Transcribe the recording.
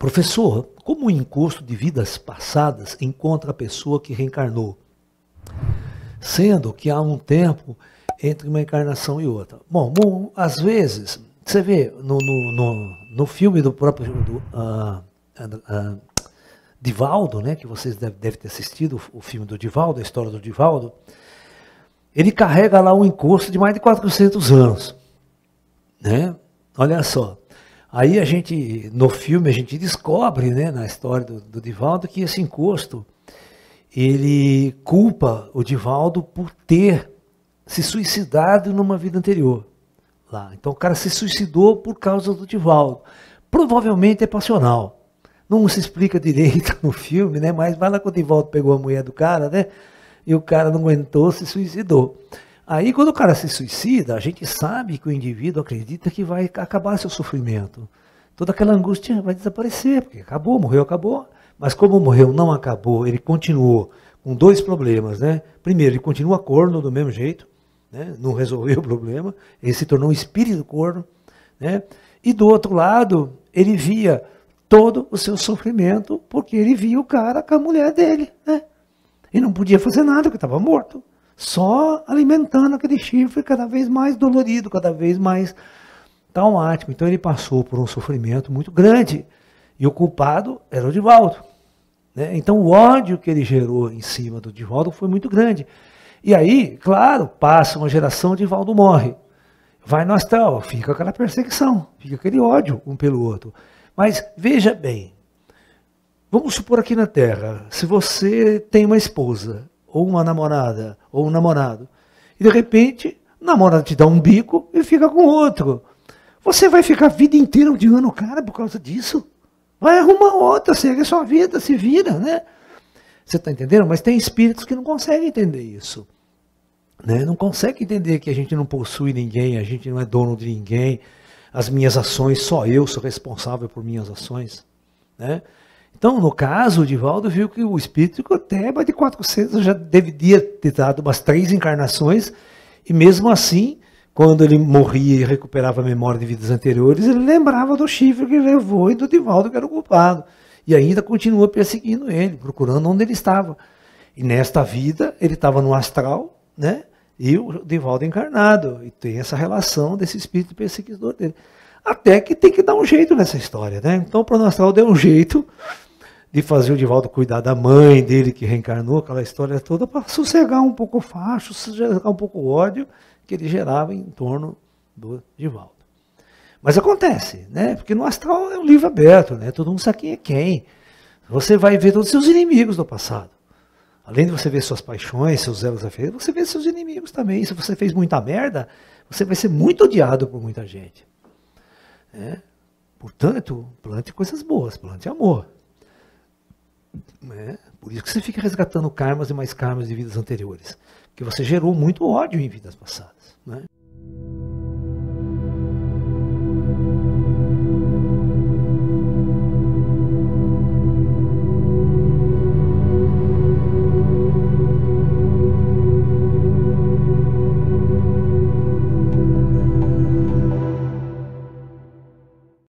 Professor, como o encosto de vidas passadas encontra a pessoa que reencarnou? Sendo que há um tempo entre uma encarnação e outra. Bom, bom às vezes, você vê no, no, no, no filme do próprio do, uh, uh, uh, Divaldo, né, que vocês devem deve ter assistido, o filme do Divaldo, a história do Divaldo, ele carrega lá um encosto de mais de 400 anos. Né? Olha só. Aí a gente, no filme, a gente descobre, né, na história do, do Divaldo, que esse encosto, ele culpa o Divaldo por ter se suicidado numa vida anterior. Lá. Então o cara se suicidou por causa do Divaldo. Provavelmente é passional. Não se explica direito no filme, né? Mas vai lá quando o Divaldo pegou a mulher do cara, né? E o cara não aguentou, se suicidou. Aí, quando o cara se suicida, a gente sabe que o indivíduo acredita que vai acabar seu sofrimento. Toda aquela angústia vai desaparecer, porque acabou, morreu, acabou. Mas como morreu, não acabou, ele continuou com dois problemas, né? Primeiro, ele continua corno do mesmo jeito, né? não resolveu o problema, ele se tornou um espírito corno, né? E do outro lado, ele via todo o seu sofrimento, porque ele via o cara com a mulher dele, né? E não podia fazer nada, porque estava morto só alimentando aquele chifre cada vez mais dolorido, cada vez mais traumático. Então ele passou por um sofrimento muito grande. E o culpado era o Divaldo. Né? Então o ódio que ele gerou em cima do Divaldo foi muito grande. E aí, claro, passa uma geração, Divaldo morre. Vai no astral, fica aquela perseguição, fica aquele ódio um pelo outro. Mas veja bem, vamos supor aqui na Terra, se você tem uma esposa ou uma namorada, ou um namorado. E de repente, o namorado te dá um bico e fica com outro. Você vai ficar a vida inteira odiando o cara por causa disso? Vai arrumar outra, segue a sua vida, se vira, né? Você está entendendo? Mas tem espíritos que não conseguem entender isso. Né? Não conseguem entender que a gente não possui ninguém, a gente não é dono de ninguém, as minhas ações, só eu sou responsável por minhas ações. Né? Então, no caso, o Divaldo viu que o espírito mais de 400 já devia ter dado umas três encarnações, e mesmo assim, quando ele morria e recuperava a memória de vidas anteriores, ele lembrava do chifre que levou e do Divaldo que era o culpado. E ainda continua perseguindo ele, procurando onde ele estava. E nesta vida, ele estava no astral, né? E o Divaldo encarnado. E tem essa relação desse espírito perseguidor dele. Até que tem que dar um jeito nessa história, né? Então o plano astral deu um jeito de fazer o Divaldo cuidar da mãe dele que reencarnou, aquela história toda, para sossegar um pouco o facho, sossegar um pouco o ódio que ele gerava em torno do Divaldo. Mas acontece, né? Porque no astral é um livro aberto, né? Todo mundo sabe quem é quem. Você vai ver todos os seus inimigos do passado. Além de você ver suas paixões, seus erros afetivos, você vê seus inimigos também. Se você fez muita merda, você vai ser muito odiado por muita gente. Né? Portanto, plante coisas boas, plante amor. Né? Por isso que você fica resgatando karmas e mais karmas de vidas anteriores. Que você gerou muito ódio em vidas passadas. Né?